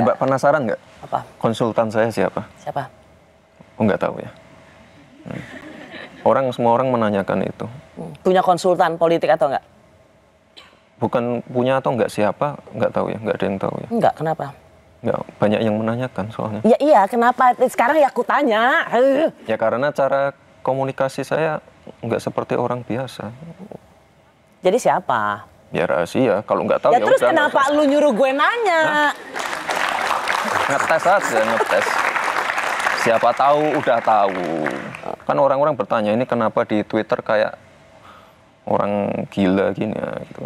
Eh, Mbak penasaran nggak? Apa? Konsultan saya siapa? Siapa? Oh, nggak tahu ya. Hmm. Orang semua orang menanyakan itu. Hmm. Punya konsultan politik atau nggak? Bukan punya atau nggak siapa, nggak tahu ya, nggak ada yang tahu ya. Nggak, kenapa? Nggak, banyak yang menanyakan soalnya. Ya iya, kenapa? Sekarang ya aku tanya. Ya karena cara komunikasi saya nggak seperti orang biasa. Jadi siapa? biar ya, rahasia. Kalau nggak tahu ya, ya terus kenapa lu nyuruh gue nanya? Nah ngetes aja ngetes siapa tahu udah tahu kan orang-orang bertanya ini kenapa di Twitter kayak orang gila gini ya gitu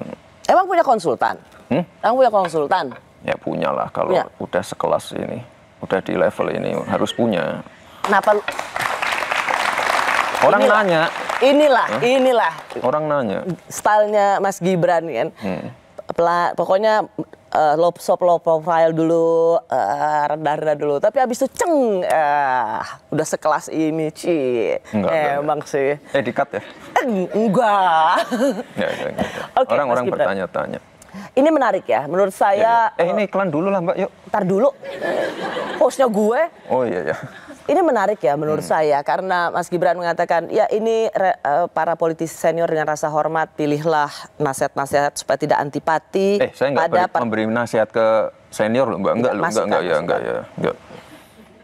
emang punya konsultan hmm? emang punya konsultan ya punya lah kalau punya. udah sekelas ini udah di level ini harus punya kenapa orang inilah, nanya inilah huh? inilah orang nanya stylenya Mas Gibran kan hmm. Pela, pokoknya uh, eh, low, soft low profile dulu, eh, rendah-rendah uh, dulu. Tapi abis itu ceng, uh, udah sekelas ini, Ci. Enggak, Emang enggak. sih. Eh, dikat ya? Eh, enggak. enggak, enggak. enggak. orang Orang-orang bertanya-tanya. Ini menarik ya, menurut saya. Ya, ya. Eh, ini iklan dulu lah Mbak, yuk. Ntar dulu. Hostnya gue. Oh iya, iya. Ini menarik ya menurut hmm. saya karena Mas Gibran mengatakan ya ini re, uh, para politisi senior dengan rasa hormat pilihlah nasihat-nasihat supaya tidak antipati. Eh saya nggak pada memberi nasihat ke senior loh mbak, enggak loh, enggak enggak, enggak, enggak ya enggak ya enggak.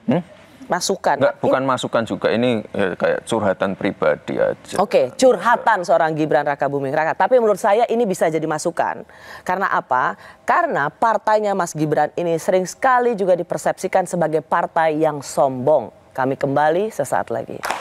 Hmm? masukan. Nggak, bukan masukan juga ini ya, kayak curhatan pribadi aja. Oke, okay, curhatan seorang Gibran Raka Buming Raka. Tapi menurut saya ini bisa jadi masukan. Karena apa? Karena partainya Mas Gibran ini sering sekali juga dipersepsikan sebagai partai yang sombong. Kami kembali sesaat lagi.